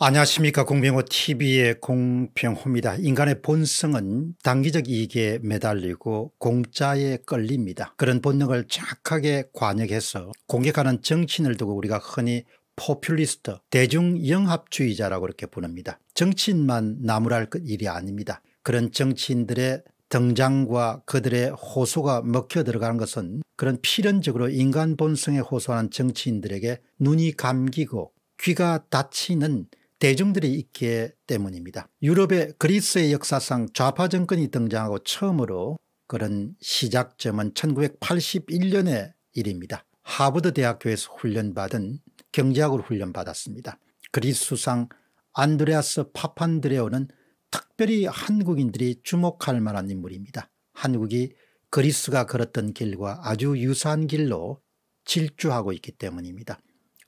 안녕하십니까 공병호 tv의 공병호입니다. 인간의 본성은 단기적 이익에 매달리고 공짜에 끌립니다. 그런 본능을 착하게 관역해서 공격하는 정치인을 두고 우리가 흔히 포퓰리스트 대중영합주의자라고 이렇게 부릅니다. 정치인만 나무랄 것 일이 아닙니다. 그런 정치인들의 등장과 그들의 호소가 먹혀 들어가는 것은 그런 필연적으로 인간 본성에 호소하는 정치인들에게 눈이 감기고 귀가 다치는 대중들이 있기 때문입니다. 유럽의 그리스의 역사상 좌파 정권이 등장하고 처음으로 그런 시작점은 1981년의 일입니다. 하버드 대학교에서 훈련받은 경제학을 훈련받았습니다. 그리스 상 안드레아스 파판드레오는 특별히 한국인들이 주목할 만한 인물입니다. 한국이 그리스가 걸었던 길과 아주 유사한 길로 질주하고 있기 때문입니다.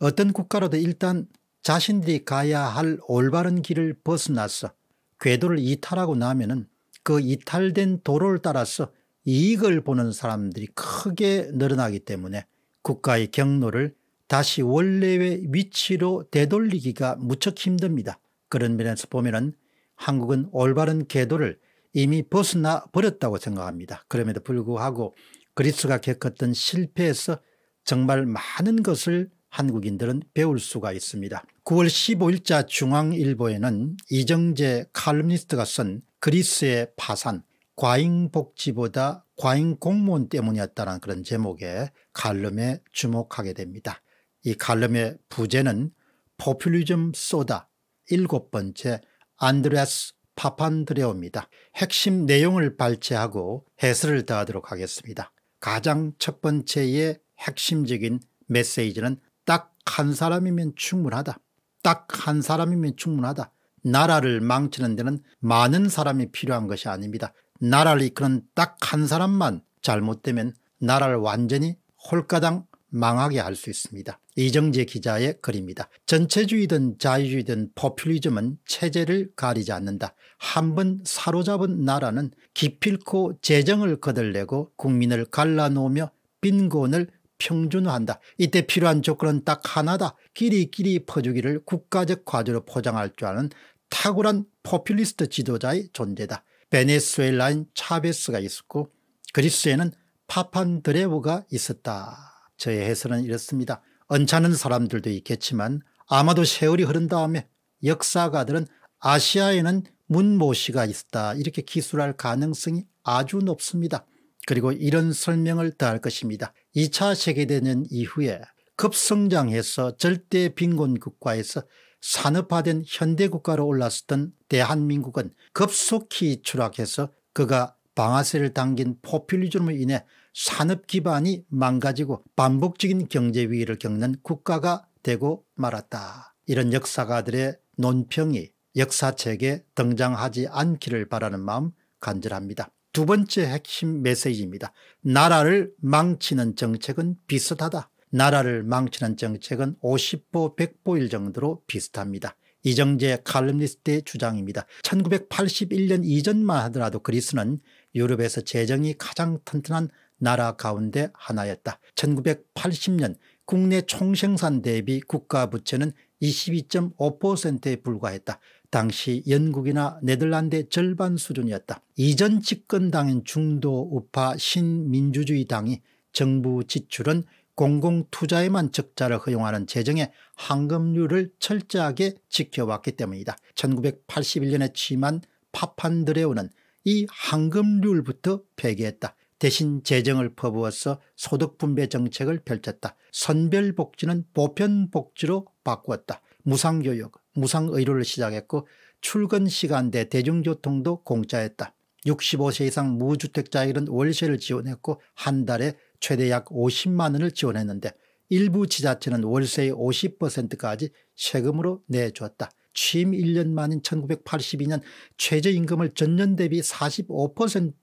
어떤 국가로도 일단 자신들이 가야 할 올바른 길을 벗어나서 궤도를 이탈하고 나면은 그 이탈된 도로를 따라서 이익을 보는 사람들이 크게 늘어나기 때문에 국가의 경로를 다시 원래의 위치로 되돌리기가 무척 힘듭니다. 그런 면에서 보면은 한국은 올바른 궤도를 이미 벗어나 버렸다고 생각합니다. 그럼에도 불구하고 그리스가 겪었던 실패에서 정말 많은 것을 한국인들은 배울 수가 있습니다. 9월 15일자 중앙일보에는 이정재 칼럼니스트가 쓴 그리스의 파산 과잉복지보다 과잉공무원 때문이었다는 그런 제목의 칼럼에 주목하게 됩니다. 이 칼럼의 부제는 포퓰리즘 쏘다 일곱 번째 안드레스 파판드레오입니다. 핵심 내용을 발췌하고 해설을 더하도록 하겠습니다. 가장 첫 번째의 핵심적인 메시지는 한 사람이면 충분하다. 딱 한 사람이면 충분하다. 나라를 망치는 데는 많은 사람이 필요한 것이 아닙니다. 나라를 이끄는 딱 한 사람만 잘못되면 나라를 완전히 홀가당 망하게 할 수 있습니다. 이정재 기자의 글입니다. 전체주의든 자유주의든 포퓰리즘은 체제를 가리지 않는다. 한 번 사로잡은 나라는 기필코 재정을 거들내고 국민을 갈라놓으며 빈곤을 평준화한다. 이때 필요한 조건은 딱 하나다. 끼리끼리 퍼주기를 국가적 과제로 포장할 줄 아는 탁월한 포퓰리스트 지도자의 존재다. 베네수엘라인 차베스가 있었고 그리스에는 파판드레오가 있었다. 저의 해설은 이렇습니다. 언짢은 사람들도 있겠지만 아마도 세월이 흐른 다음에 역사가들은 아시아에는 문모 씨가 있었다 이렇게 기술할 가능성이 아주 높습니다. 그리고 이런 설명을 더할 것입니다. 2차 세계대전 이후에 급성장해서 절대 빈곤국가에서 산업화된 현대국가로 올랐었던 대한민국은 급속히 추락해서 그가 방아쇠를 당긴 포퓰리즘으로 인해 산업 기반이 망가지고 반복적인 경제 위기를 겪는 국가가 되고 말았다. 이런 역사가들의 논평이 역사책에 등장하지 않기를 바라는 마음 간절합니다. 두 번째 핵심 메시지입니다. 나라를 망치는 정책은 비슷하다. 나라를 망치는 정책은 50보 100보일 정도로 비슷합니다. 이정재 칼럼니스트의 주장입니다. 1981년 이전만 하더라도 그리스는 유럽에서 재정이 가장 튼튼한 나라 가운데 하나였다. 1980년 국내 총생산 대비 국가 부채는 22.5%에 불과했다. 당시 영국이나 네덜란드의 절반 수준이었다. 이전 집권당인 중도 우파 신민주주의 당이 정부 지출은 공공투자에만 적자를 허용하는 재정의 황금률을 철저하게 지켜왔기 때문이다. 1981년에 취임한 파판드레오는 이 황금률부터 폐기했다. 대신 재정을 퍼부어서 소득분배 정책을 펼쳤다. 선별복지는 보편복지로 바꾸었다. 무상교육, 무상 의료를 시작했고 출근 시간대 대중교통도 공짜였다. 65세 이상 무주택자에게는 월세를 지원했고 한 달에 최대 약 50만 원을 지원했는데 일부 지자체는 월세의 50%까지 세금으로 내주었다. 취임 1년 만인 1982년 최저임금을 전년 대비 45%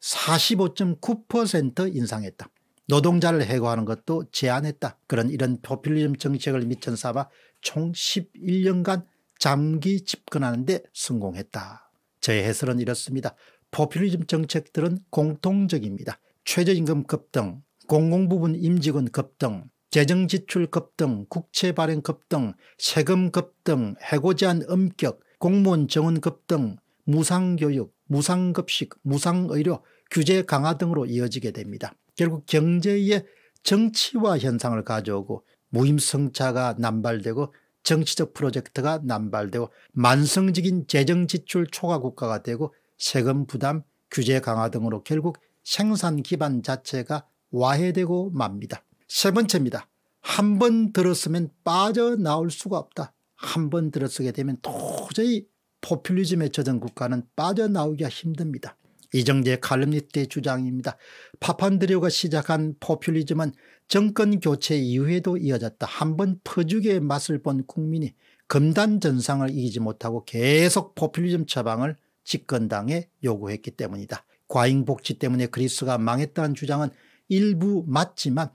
45.9% 인상했다. 노동자를 해고하는 것도 제한했다. 그런 이런 포퓰리즘 정책을 미천 삼아 총 11년간 장기 집권하는데 성공했다. 저의 해설은 이렇습니다. 포퓰리즘 정책들은 공통적입니다. 최저임금 급등, 공공부문 임직원 급등, 재정지출 급등, 국채 발행 급등, 세금 급등, 해고 제한 엄격, 공무원 정원 급등, 무상교육, 무상급식, 무상의료, 규제 강화 등으로 이어지게 됩니다. 결국 경제에 정치화 현상을 가져오고 무임승차가 남발되고 정치적 프로젝트가 남발되고 만성적인 재정지출 초과국가가 되고 세금 부담 규제 강화 등으로 결국 생산 기반 자체가 와해되고 맙니다. 세 번째입니다. 한 번 들었으면 빠져나올 수가 없다. 한 번들어게 되면 도저히 포퓰리즘에 젖은 국가는 빠져나오기가 힘듭니다. 이정재 칼럼니스트의 주장입니다. 파판드레오가 시작한 포퓰리즘은 정권 교체 이후에도 이어졌다. 한번 퍼주기의 맛을 본 국민이 금단전상을 이기지 못하고 계속 포퓰리즘 처방을 집권당에 요구했기 때문이다. 과잉복지 때문에 그리스가 망했다는 주장은 일부 맞지만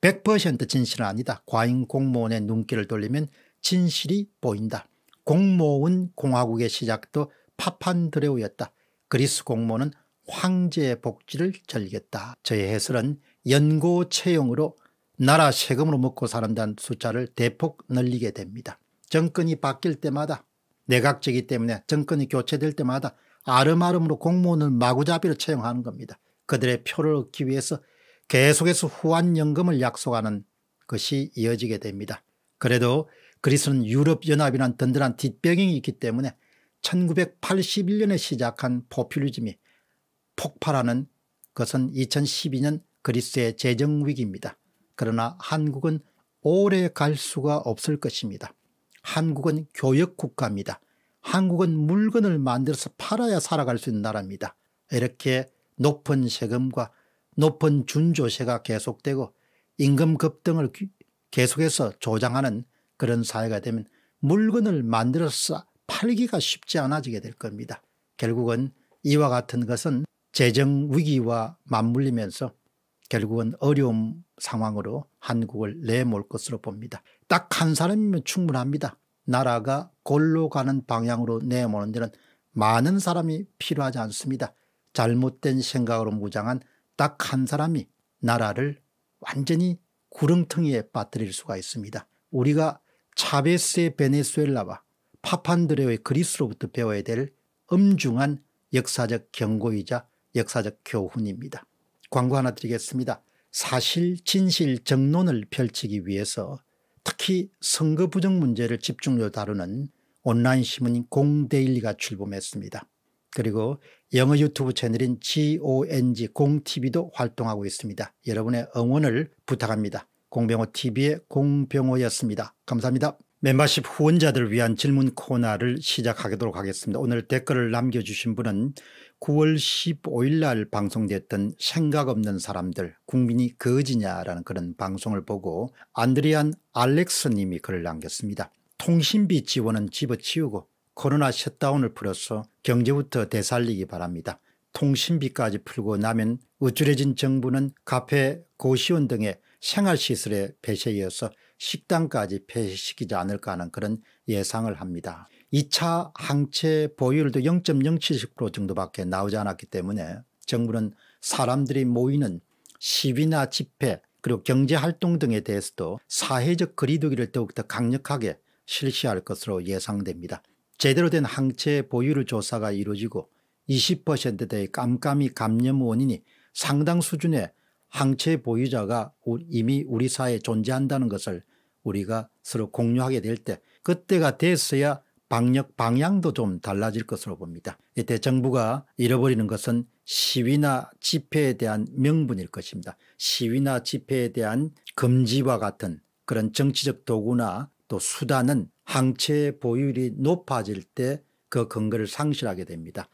100% 진실은 아니다. 과잉 공무원의 눈길을 돌리면 진실이 보인다. 공모은 공화국의 시작도 파판드레오였다. 그리스 공모는 황제의 복지를 절겠다. 저의 해설은 연고 채용으로 나라 세금으로 먹고 사는다는 숫자를 대폭 늘리게 됩니다. 정권이 바뀔 때마다 내각제기 때문에 정권이 교체될 때마다 아름아름으로 공무원을 마구잡이로 채용하는 겁니다. 그들의 표를 얻기 위해서 계속해서 후한연금을 약속하는 것이 이어지게 됩니다. 그래도 그리스는 유럽연합이란 든든한 뒷병경이 있기 때문에 1981년에 시작한 포퓰리즘이 폭발하는 것은 2012년 그리스의 재정위기입니다. 그러나 한국은 오래 갈 수가 없을 것입니다. 한국은 교역국가입니다. 한국은 물건을 만들어서 팔아야 살아갈 수 있는 나라입니다. 이렇게 높은 세금과 높은 준조세가 계속되고 임금 급등을 계속해서 조장하는 그런 사회가 되면 물건을 만들어서 팔기가 쉽지 않아지게 될 겁니다. 결국은 이와 같은 것은 재정 위기와 맞물리면서 결국은 어려움 상황으로 한국을 내몰 것으로 봅니다. 딱 한 사람이면 충분합니다. 나라가 골로 가는 방향으로 내모는 데는 많은 사람이 필요하지 않습니다. 잘못된 생각으로 무장한 딱 한 사람이 나라를 완전히 구렁텅이에 빠뜨릴 수가 있습니다. 우리가 차베스의 베네수엘라와 파판드레오의 그리스로부터 배워야 될 엄중한 역사적 경고이자 역사적 교훈입니다. 광고 하나 드리겠습니다. 사실 진실 정론을 펼치기 위해서 특히 선거 부정 문제를 집중로 다루는 온라인 신문 공데일리가 출범했습니다. 그리고 영어 유튜브 채널인 GONG 공TV도 활동하고 있습니다. 여러분의 응원을 부탁합니다. 공병호TV의 공병호였습니다. 감사합니다. 멤버십 후원자들을 위한 질문 코너를 시작하도록 하겠습니다. 오늘 댓글을 남겨주신 분은 9월 15일 날 방송됐던 생각 없는 사람들 국민이 거지냐라는 그런 방송을 보고 안드리안 알렉스 님이 글을 남겼습니다. 통신비 지원은 집어치우고 코로나 셧다운을 풀어서 경제부터 되살리기 바랍니다. 통신비까지 풀고 나면 우쭐해진 정부는 카페 고시원 등의 생활시설의 폐쇄이어서 식당까지 폐쇄시키지 않을까 하는 그런 예상을 합니다. 2차 항체 보유율도 0.070% 정도밖에 나오지 않았기 때문에 정부는 사람들이 모이는 시위나 집회 그리고 경제활동 등에 대해서도 사회적 거리두기를 더욱더 강력하게 실시할 것으로 예상됩니다. 제대로 된 항체 보유율 조사가 이루어지고 20%대의 깜깜이 감염 원인이 상당 수준의 항체 보유자가 이미 우리 사회에 존재한다는 것을 우리가 서로 공유하게 될 때 그때가 됐어야 방역 방향도 좀 달라질 것으로 봅니다. 이때 정부가 잃어버리는 것은 시위나 집회에 대한 명분일 것입니다. 시위나 집회에 대한 금지와 같은 그런 정치적 도구나 또 수단은 항체 보유율이 높아질 때 그 근거를 상실하게 됩니다.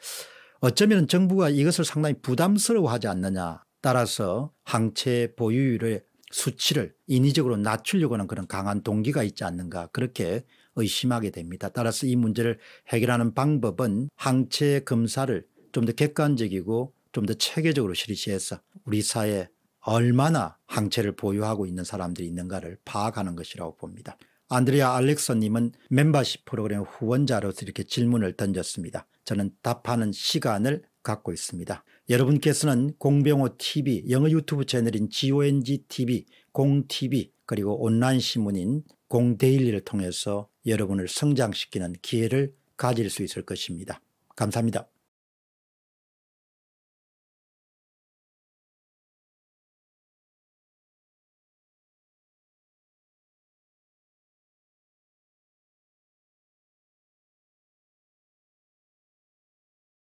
어쩌면 정부가 이것을 상당히 부담스러워하지 않느냐 따라서 항체 보유율을 수치를 인위적으로 낮추려고 하는 그런 강한 동기가 있지 않는가 그렇게 의심하게 됩니다. 따라서 이 문제를 해결하는 방법은 항체 검사를 좀 더 객관적이고 좀 더 체계적으로 실시해서 우리 사회 에 얼마나 항체를 보유하고 있는 사람들이 있는가를 파악하는 것이라고 봅니다. 안드레아 알렉서님은 멤버십 프로그램 후원자로서 이렇게 질문을 던졌습니다. 저는 답하는 시간을 갖고 있습니다. 여러분께서는 공병호 TV 영어 유튜브 채널인 GONG TV, 공 TV 그리고 온라인 신문인 공데일리를 통해서 여러분을 성장시키는 기회를 가질 수 있을 것입니다. 감사합니다.